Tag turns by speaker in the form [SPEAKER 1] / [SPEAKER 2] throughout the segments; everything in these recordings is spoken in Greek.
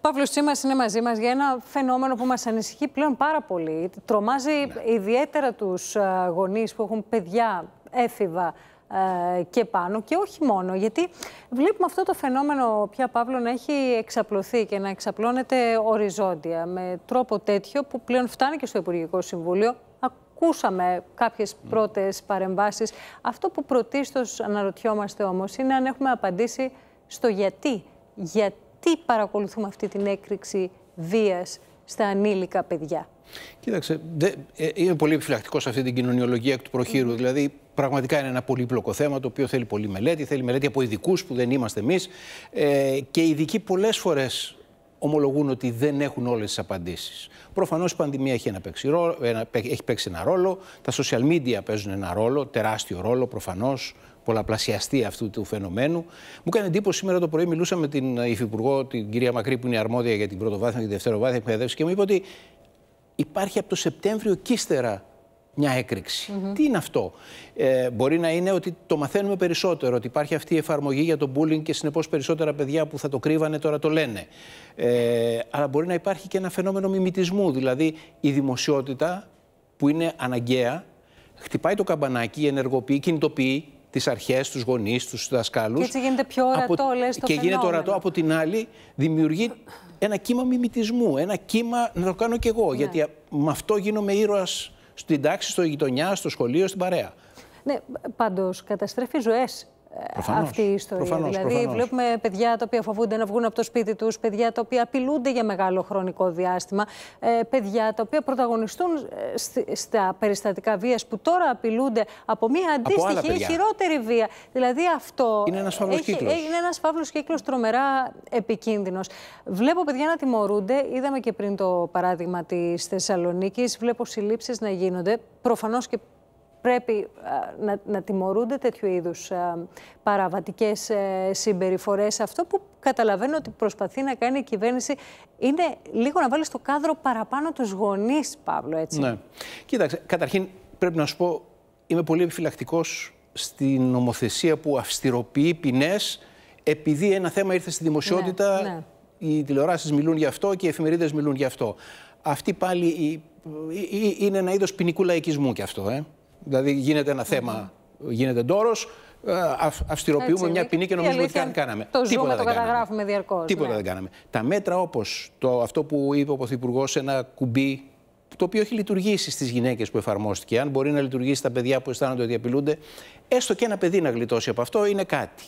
[SPEAKER 1] Παύλος Τσίμας είναι μαζί μας για ένα φαινόμενο που μας ανησυχεί πλέον πάρα πολύ. Τρομάζει ναι. ιδιαίτερα τους ε, γονείς που έχουν παιδιά έφηβα ε, και πάνω και όχι μόνο. Γιατί βλέπουμε αυτό το φαινόμενο πια, Παύλο, να έχει εξαπλωθεί και να εξαπλώνεται οριζόντια με τρόπο τέτοιο που πλέον φτάνει και στο Υπουργικό Συμβούλιο. Ακούσαμε κάποιες ναι. πρώτες παρεμβάσεις. Αυτό που πρωτίστως αναρωτιόμαστε όμως είναι αν έχουμε απαντήσει στο γιατί. Γιατί τι παρακολουθούμε αυτή την έκρηξη βίας στα ανήλικα παιδιά.
[SPEAKER 2] Κοίταξε, δε, ε, είμαι πολύ επιφυλακτικός σε αυτή την κοινωνιολογία εκ του προχείρου. Δηλαδή, πραγματικά είναι ένα πολύπλοκο θέμα το οποίο θέλει πολλή μελέτη. Θέλει μελέτη από ειδικούς που δεν είμαστε εμείς. Ε, και οι ειδικοί πολλές φορές ομολογούν ότι δεν έχουν όλες τις απαντήσεις. Προφανώς η πανδημία έχει, ένα παίξει, ένα, έχει παίξει ένα ρόλο, τα social media παίζουν ένα ρόλο, τεράστιο ρόλο προφανώς, πολλαπλασιαστή αυτού του φαινομένου. Μου έκανε εντύπωση σήμερα το πρωί, μιλούσα με την Υφυπουργό, την κυρία Μακρύ, που είναι αρμόδια για την πρωτοβάθμια και τη δευτεροβάθμια εκπαίδευση και μου είπε ότι υπάρχει από το Σεπτέμβριο και μια έκρηξη. Mm Τι είναι αυτό. Ε, μπορεί να είναι ότι το μαθαίνουμε περισσότερο, ότι υπάρχει αυτή η εφαρμογή για το bullying και συνεπώς περισσότερα παιδιά που θα το κρύβανε τώρα το λένε. Ε, αλλά μπορεί να υπάρχει και ένα φαινόμενο μιμητισμού, δηλαδή η δημοσιότητα που είναι αναγκαία, χτυπάει το καμπανάκι, ενεργοποιεί, κινητοποιεί τις αρχές, τους γονείς, τους δασκάλους. Και έτσι
[SPEAKER 1] γίνεται πιο ορατό, από... λες, το Και γίνεται ορατό.
[SPEAKER 2] Από την άλλη, δημιουργεί ένα κύμα μιμητισμού, ένα κύμα να το κάνω κι εγώ, ναι. γιατί με αυτό γίνομαι ήρωας στην τάξη, στο γειτονιά, στο σχολείο, στην παρέα.
[SPEAKER 1] Ναι, πάντως καταστρέφει ζωές προφανώς, αυτή η ιστορία. δηλαδή, βλέπουμε παιδιά τα οποία φοβούνται να βγουν από το σπίτι τους, παιδιά τα οποία απειλούνται για μεγάλο χρονικό διάστημα, ε, παιδιά τα οποία πρωταγωνιστούν ε, στα περιστατικά βίας που τώρα απειλούνται από μια αντίστοιχη ή χειρότερη βία. Δηλαδή, αυτό. Είναι ένας φαύλος κύκλος. Είναι τρομερά επικίνδυνος. Βλέπω παιδιά να τιμωρούνται. Είδαμε και πριν το παράδειγμα της Θεσσαλονίκης. Βλέπω συλλήψεις να γίνονται. Προφανώς και πρέπει ε, να, να τιμωρούνται τέτοιου είδους ε, παραβατικές ε, συμπεριφορές. Αυτό που καταλαβαίνω ότι προσπαθεί να κάνει η κυβέρνηση είναι λίγο να βάλει στο κάδρο παραπάνω τους γονείς, Παύλο, έτσι. Ναι.
[SPEAKER 2] Κοίταξε, καταρχήν πρέπει να σου πω, είμαι πολύ επιφυλακτικός στην νομοθεσία που αυστηροποιεί ποινές επειδή ένα θέμα ήρθε στη δημοσιότητα, ναι, ναι. οι τηλεοράσεις μιλούν γι' αυτό και οι εφημερίδες μιλούν γι' αυτό. Αυτή πάλι η, είναι ένα είδος ποινικού λαϊκισμού κι αυτό, ε. Δηλαδή γίνεται ένα θέμα, γίνεται ντόρος, ε, αυστηροποιούμε μια ποινή και νομίζουμε ότι καν κάναμε. Το ζούμε, το καταγράφουμε
[SPEAKER 1] διαρκώς. Τίποτα ναι.
[SPEAKER 2] δεν κάναμε. Τα μέτρα όπως αυτό που είπε ο Πρωθυπουργός, ένα κουμπί το οποίο έχει λειτουργήσει στις γυναίκες που εφαρμόστηκε. Αν μπορεί να λειτουργήσει στα παιδιά που αισθάνονται ότι απειλούνται, έστω και ένα παιδί να γλιτώσει από αυτό, είναι κάτι.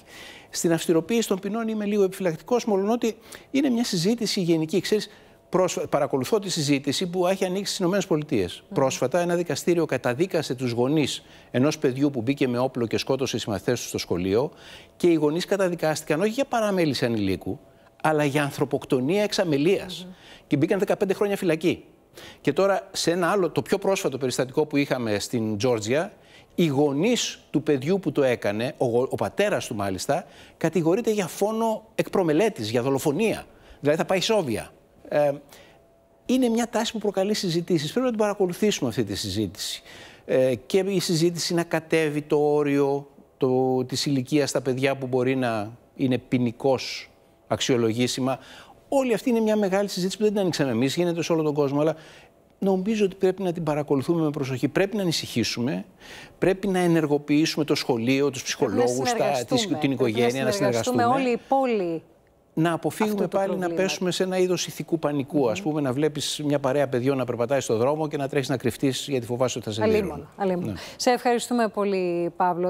[SPEAKER 2] Στην αυστηροποίηση των ποινών είμαι λίγο επιφυλακτικός, μόλον ότι είναι μια συζήτηση γενική. Ξέρεις, Παρακολουθώ τη συζήτηση που έχει ανοίξει στις ΗΠΑ. Mm. Πρόσφατα, ένα δικαστήριο καταδίκασε τους γονείς ενός παιδιού που μπήκε με όπλο και σκότωσε συμμαθητέ του στο σχολείο και οι γονείς καταδικάστηκαν όχι για παραμέληση ανηλίκου, αλλά για ανθρωποκτονία εξαμελίας. Mm. Και μπήκαν 15 χρόνια φυλακή. Και τώρα, σε ένα άλλο, το πιο πρόσφατο περιστατικό που είχαμε στην Τζόρτζια, οι γονείς του παιδιού που το έκανε, ο, ο πατέρας του μάλιστα, κατηγορείται για φόνο εκπρομελέτης, για δολοφονία. Δηλαδή θα πάει σόβια. Ε, είναι μια τάση που προκαλεί συζητήσεις. Πρέπει να την παρακολουθήσουμε αυτή τη συζήτηση. Ε, και η συζήτηση να κατέβει το όριο το, της ηλικίας στα παιδιά που μπορεί να είναι ποινικώς αξιολογήσιμα. Όλη αυτή είναι μια μεγάλη συζήτηση που δεν την ανοίξαμε εμείς, γίνεται σε όλο τον κόσμο, αλλά νομίζω ότι πρέπει να την παρακολουθούμε με προσοχή. Πρέπει να ανησυχήσουμε, πρέπει να ενεργοποιήσουμε το σχολείο, τους ψυχολόγου, την οικογένεια, πρέπει να συνεργαστούμε. όλοι οι πόλη να αποφύγουμε πάλι να πέσουμε σε ένα είδος ηθικού πανικού. Mm Ας πούμε, να βλέπεις μια παρέα παιδιών να περπατάει στον δρόμο και να τρέχεις να κρυφτείς γιατί φοβάσαι ότι θα σε δει.
[SPEAKER 1] Ναι. Σε ευχαριστούμε πολύ, Παύλο.